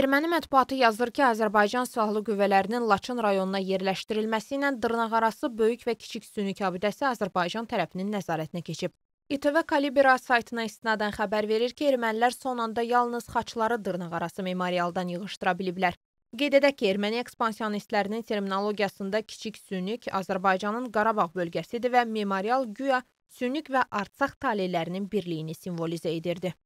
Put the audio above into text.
Erməni mətbuatı yazır ki, Azərbaycan Silahlı Qüvvələrinin Laçın rayonuna yerləşdirilməsi ilə dırnaqarası böyük və kiçik sünük abidəsi Azərbaycan tərəfinin nəzarətinə keçib. İTV Kalibra saytına istinadən xəbər verir ki, ermənilər son anda yalnız xaçları dırnaqarası memorialdan yığışdıra biliblər. Qeyd edək ki, erməni ekspansionistlərinin terminologiyasında kiçik sünük Azərbaycanın Qarabağ bölgəsidir və memorial güya sünük və Artsaq taleylərinin birliyini simvolizə edirdi.